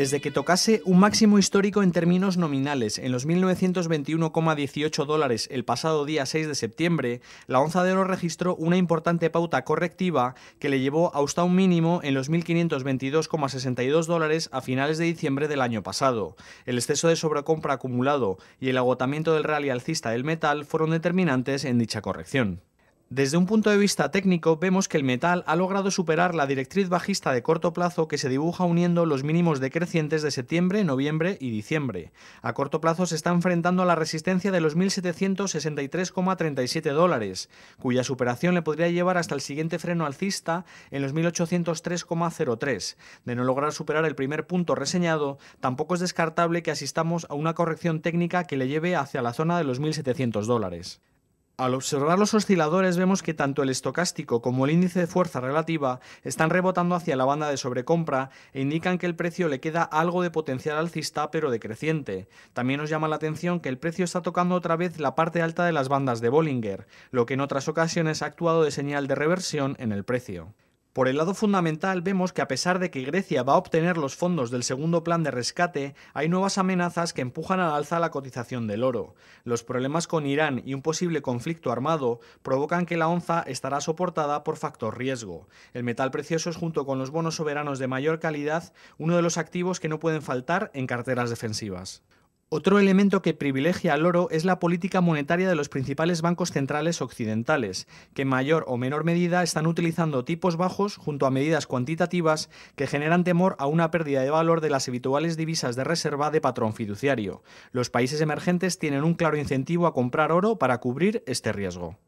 desde que tocase un máximo histórico en términos nominales en los 1921,18 dólares el pasado día 6 de septiembre, la onza de oro registró una importante pauta correctiva que le llevó a un mínimo en los 1522,62 dólares a finales de diciembre del año pasado. El exceso de sobrecompra acumulado y el agotamiento del rally alcista del metal fueron determinantes en dicha corrección. Desde un punto de vista técnico, vemos que el metal ha logrado superar la directriz bajista de corto plazo que se dibuja uniendo los mínimos decrecientes de septiembre, noviembre y diciembre. A corto plazo se está enfrentando a la resistencia de los 1.763,37 dólares, cuya superación le podría llevar hasta el siguiente freno alcista en los 1.803,03. De no lograr superar el primer punto reseñado, tampoco es descartable que asistamos a una corrección técnica que le lleve hacia la zona de los 1.700 dólares. Al observar los osciladores vemos que tanto el estocástico como el índice de fuerza relativa están rebotando hacia la banda de sobrecompra e indican que el precio le queda algo de potencial alcista pero decreciente. También nos llama la atención que el precio está tocando otra vez la parte alta de las bandas de Bollinger, lo que en otras ocasiones ha actuado de señal de reversión en el precio. Por el lado fundamental vemos que a pesar de que Grecia va a obtener los fondos del segundo plan de rescate, hay nuevas amenazas que empujan al alza la cotización del oro. Los problemas con Irán y un posible conflicto armado provocan que la onza estará soportada por factor riesgo. El metal precioso es junto con los bonos soberanos de mayor calidad uno de los activos que no pueden faltar en carteras defensivas. Otro elemento que privilegia al oro es la política monetaria de los principales bancos centrales occidentales, que en mayor o menor medida están utilizando tipos bajos junto a medidas cuantitativas que generan temor a una pérdida de valor de las habituales divisas de reserva de patrón fiduciario. Los países emergentes tienen un claro incentivo a comprar oro para cubrir este riesgo.